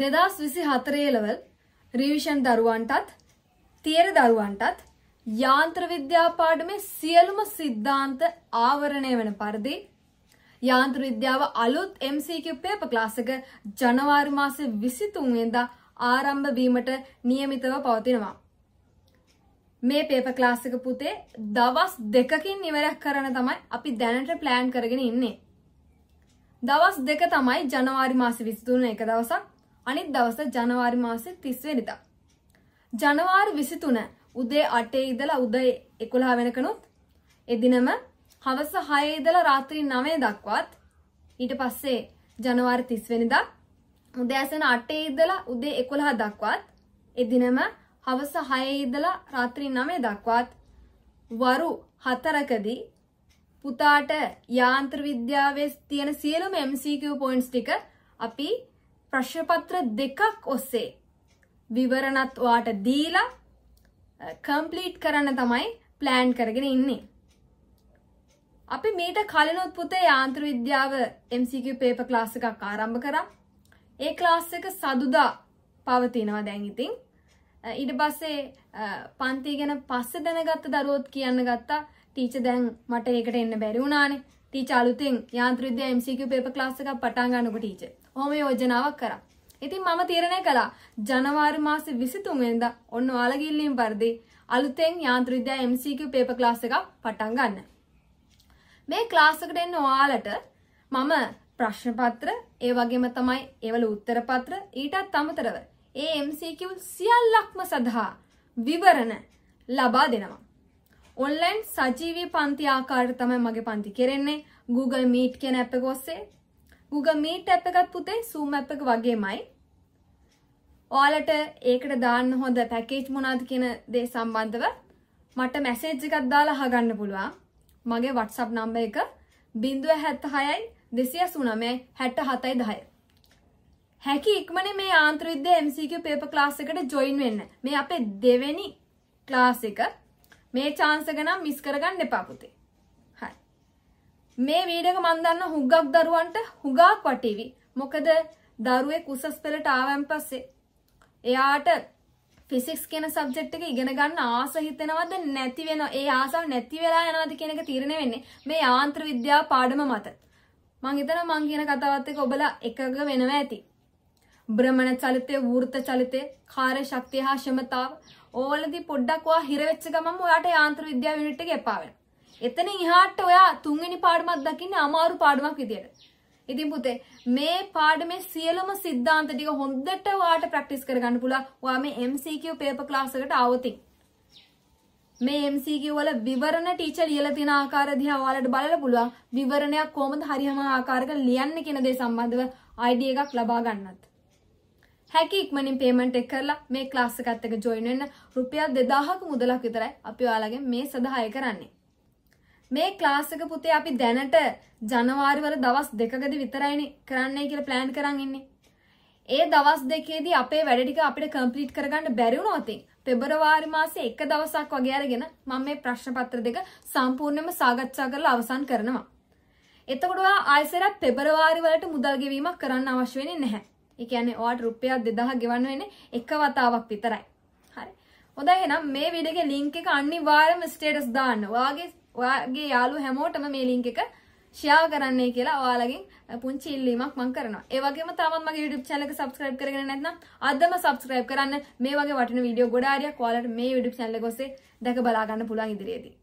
දෙදස් විසි හතරේලවල් revision දරුවන්ටත් theory දරුවන්ටත් යාන්ත්‍ර විද්‍යාපාඩමේ සියලුම සිද්ධාන්ත ආවරණය වෙන පරිදි යාන්ත්‍ර විද්‍යාව අලුත් MCQ පේපර් ක්ලාස් එක ජනවාරි මාසේ 23 වෙනිදා ආරම්භ වීමට નિયમિતව පවතිනවා. මේ පේපර් ක්ලාස් එක පුතේ දවස් දෙකකින් ඉවරයක් කරන්න තමයි අපි දැනට ප්ලෑන් කරගෙන ඉන්නේ. දවස් දෙක තමයි ජනවාරි මාසේ 23 එක දවසක් අනිත් දවස ජනවාරි මාසේ 30 වෙනිදා. ජනවාරි 23 උදේ 8 ඉඳලා උදේ 11 වෙනකනුත් එදිනම හවස 6 ඉඳලා රාත්‍රී 9 දක්වාත් ඊට පස්සේ ජනවාරි 30 වෙනිදා උදෑසන 8 ඉඳලා උදේ 11 දක්වාත් එදිනම හවස 6 ඉඳලා රාත්‍රී 9 දක්වාත් වරු 4කදී පුතාට යාන්ත්‍ර විද්‍යාවේ තියෙන සියලුම MCQ පොයින්ට්ස් ටික අපි ප්‍රශ්නපත්‍ර දෙකක් ඔස්සේ විවරණත් ඔයාට දීලා කම්ප්ලීට් කරන්න තමයි ප්ලෑන් කරගෙන ඉන්නේ. අපි මීට කලිනොත් පුතේ යාන්ත්‍ර විද්‍යාව MCQ පේපර් ක්ලාස් එකක් ආරම්භ කරා. ඒ ක්ලාස් එක සදුදා පවතිනවා දැන් ඉතින්. ඊට පස්සේ පන්ති ගැන පස්සේ දැනගත්ත දරුවොත් කියන්න ගත්තා ටීචර් දැන් මට ඒකට එන්න බැරි වුණානේ. ටීචර් අලුතෙන් යාන්ත්‍ර විද්‍යාව MCQ පේපර් ක්ලාස් එකක් පටන් ගන්නකොට ටීචර් ඔහොම යෝජනාවක් කරා. ඉතින් මම තීරණය කළා ජනවාරි මාසේ 23 වෙනිදා ඔන්න ඔයාලගේ ඉල්ලීම් පරිදි අලුතෙන් යාන්ත්‍ර විද්‍යා MCQ පේපර් ක්ලාස් එකක් පටන් ගන්න. මේ ක්ලාස් එකට එන්න ඔයාලට මම ප්‍රශ්න පත්‍ර ඒ වගේම තමයි ඒවල උත්තර පත්‍ර ඊටත් අමතරව ඒ MCQ සියල්ලක්ම සඳහා විවරණ ලබා දෙනවා. ඔන්ලයින් සජීවී පන්ති ආකාරයට තමයි මගේ පන්ති කෙරෙන්නේ Google Meet කියන ඇප් එක ඔස්සේ Google Meet app එකත් පුතේ Zoom app එක වගේමයි. ඔයාලට ඒකට දාන්න හොඳ පැකේජ් මොනවද කියන දේ සම්බන්ධව මට මැසේජ් එකක් දාලා අහගන්න පුළුවන්. මගේ WhatsApp නම්බර් එක 076යි 289යි 67යි 10. හැකි ඉක්මනින් මේ ආන්තර විද්‍යා MCQ paper class එකට join වෙන්න. මේ අපේ දෙවෙනි class එක. මේ chance එක නම් මිස් කරගන්න එපා පුතේ. මේ වීඩියෝ එක මම දන්නා හුඟක් දරුවන්ට හුඟක් වටීවි. මොකද දරුවෙක් උසස් පෙළට ආවන් පස්සේ එයාට ෆිසික්ස් කියන සබ්ජෙක්ට් එක ඉගෙන ගන්න ආස හිතෙනවද නැති වෙනව ඒ ආසාව නැති වෙලා යනවද කියන එක තීරණය වෙන්නේ මේ යාන්ත්‍ර විද්‍යාව පාඩම මත. මං හිතනවා මං කියන කතාවත් එක්ක ඔබලා එකග වෙනවා ඇති. බ්‍රමණ චලිතය, වෘත්ත චලිතය, කාර්ය ශක්තිය හා ක්ෂමතාව ඕවලදී පොඩ්ඩක් ඔයා හිර වෙච්ච ගමන්ම ඔයාට යාන්ත්‍ර විද්‍යාව යුනිට් එක එපා වෙනවා. එතන ඉහාට ඔයා තුන්වෙනි පාඩමක් දකින්න අමාරු පාඩමක් විදියට. ඉතින් පුතේ මේ පාඩමේ සියලුම සිද්ධාන්ත ටික හොඳට ඔයාට ප්‍රැක්ටිස් කරගන්න පුළුවන්. ඔයා මේ MCQ paper class එකට ආවොත් මේ MCQ වල විවරණ ටීචර් ලියලා තියෙන ආකාරය දිහා ඔයාලට බලලා පුළුවන්. විවරණයක් කොහොමද හරියම ආකාරයක ලියන්නේ කියන දේ සම්බන්ධව ID එකක් ලබා ගන්නත්. හැකි ඉක්මනින් පේමන්ට් එක කරලා මේ ක්ලාස් එකත් එක්ක join වෙන්න රුපියල් 2000ක මුදලක් විතරයි අපි ඔයාලගෙන් මේ සදාය කරන්නේ. මේ ක්ලාස් එක පුතේ අපි දැනට ජනවාරි වල දවස් දෙකකදී විතරයිනේ කරන්නයි කියලා plan කරන් ඉන්නේ. ඒ දවස් දෙකේදී අපේ වැඩ ටික අපිට complete කරගන්න බැරි වුණොත් පෙබරවාරි මාසේ එක දවසක් වගේ අරගෙන මම මේ ප්‍රශ්න පත්‍ර දෙක සම්පූර්ණයෙන්ම සාකච්ඡා කරලා අවසන් කරනවා. එතකොට ඔයා ආයෙසරත් පෙබරවාරි වලට මුදල් ගෙවීමක් කරන්න අවශ්‍ය වෙන්නේ නැහැ. ඒ කියන්නේ ඔයාට රුපියල් 2000 ගෙවන්න වෙන්නේ එක වතාවක් විතරයි. හරි. හොඳයි එහෙනම් මේ වීඩියෝ එකේ link එක අනිවාර්යයෙන්ම status දාන්න. ඔයාගේ ඔයාගේ යාළු හැමෝටම මේ ලින්ක් එක ෂෙයා කරන්නේ කියලා ඔයාලගෙන් පුංචි ඉල්ලීමක් මම කරනවා. ඒ වගේම තාමත් මගේ YouTube channel එක subscribe කරගෙන නැත්නම් අදම subscribe කරන්න. මේ වගේ වටින වීඩියෝ ගොඩාක් ආරියක් ඔයාලට මේ YouTube channel එක ඔස්සේ දැක බලා ගන්න පුළුවන් ඉදිරියේදී.